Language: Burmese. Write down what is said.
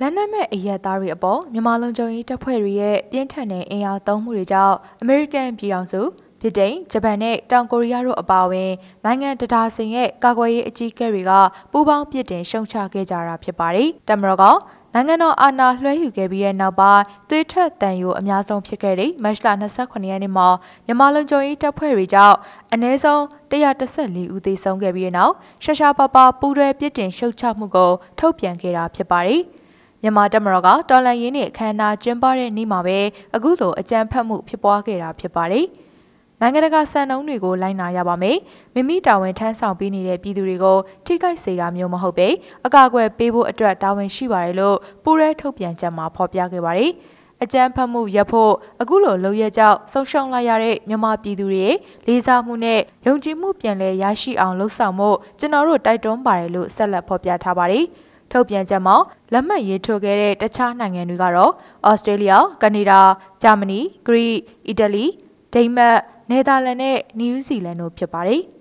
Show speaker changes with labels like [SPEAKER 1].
[SPEAKER 1] လက်နက်မဲ့အရက်သားတွေအပေါ်မြန်မာလုံခြုံရေးတပ်ဖွဲ့တွေရဲ့ပြင်းထန်တဲ့အင်အားသုံးမှုတွေကြောင့်အမေရိကန်ပြည်ထောင်စုဗြိတိန်ဂျပန်နဲ့တောင်ကိုရီးယားတို့အပါအဝင်နိုင်ငံတကာစင်ရဲ့ကာကွယ်ရေးအကြီးအကဲတွေကပူးပေါင်းပြစ်တင်ရှုံချခဲ့ကြတာဖြစ်ပါတယ်။တမရကနိုင်ငံတော် အာဏာလွှဲယူခဲ့ပြီးတဲ့နောက်ပိုင်းသွေးထွက်တန်ရိုးအများဆုံးဖြစ်ခဲ့တဲ့မတ်လ28ရက်နေ့မှာမြန်မာလုံခြုံရေးတပ်ဖွဲ့တွေကြောင့်အနည်းဆုံး114ဦးသေဆုံးခဲ့ပြီးတဲ့နောက်ရှာရှာပါပါပူးတွဲပြစ်တင်ရှုံချမှုကိုထုတ်ပြန်ခဲ့တာဖြစ်ပါတယ်။မြန်မာတပ်မတော်ကတော်လန်ရေးနဲ့အခမ်းအနားကျင်းပတဲ့နေ့မှာပဲအခုလိုအကြမ်းဖက်မှုဖြစ်ပွားခဲ့တာဖြစ်ပါတယ်။နိုင်ငံတကာစံနှုန်းတွေကိုလိုက်နာရပါမယ်။မိမိတာဝန်ထမ်းဆောင်ပေးနေတဲ့ပြည်သူတွေကိုထိခိုက်စေတာမျိုးမဟုတ်ပေအကာအကွယ်ပေးဖို့အတွက်တာဝန်ရှိပါတယ်လို့ပူရဲထုတ်ပြန်ချက်မှာဖော်ပြခဲ့ပါတယ်။အကြမ်းဖက်မှုရပ်ဖို့အခုလိုလုံရကြောက်ဆုံးရှုံးလိုက်ရတဲ့မြန်မာပြည်သူတွေလေးစားမှုနဲ့ယုံကြည်မှုပြန်လည်ရရှိအောင်လှုံ့ဆော်မှုကျွန်တော်တို့တိုက်တွန်းပါတယ်လို့ဆက်လက်ဖော်ပြထားပါတယ်။ထုတ်ပြန်ချက်မှာလက်မှတ်ရေးထိုးခဲ့တဲ့တခြားနိုင်ငံတွေကတော့ဩစတြေးလျ၊ကနေဒါ၊ဂျာမနီ၊ဂရိ၊အီတလီ၊ဒိန်းမတ်၊နယ်သာလန်နဲ့နယူးဇီလန်တို့ဖြစ်ပါတယ်။